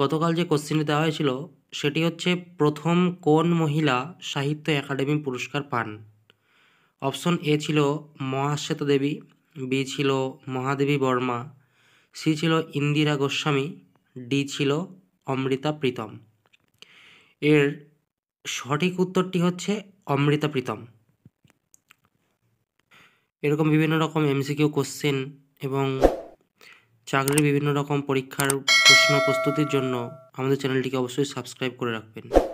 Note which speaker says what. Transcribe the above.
Speaker 1: গতকাল যে কোশ্চিনে দেওয়া হয়েছিল সেটি হচ্ছে প্রথম কোন মহিলা সাহিত্য একাডেমি পুরস্কার পান অপশন এ ছিল মহাশ্বেতা দেবী বি ছিল মহাদেবী বর্মা সি ছিল ইন্দিরা গোস্বামী ডি ছিল অমৃতা প্রীতম এর সঠিক উত্তরটি হচ্ছে অমৃতা প্রীতম এরকম বিভিন্ন রকম এমসিকিউ কোশ্চেন এবং চাকরির বিভিন্ন রকম পরীক্ষার প্রশ্ন প্রস্তুতির জন্য আমাদের চ্যানেলটিকে অবশ্যই সাবস্ক্রাইব করে রাখবেন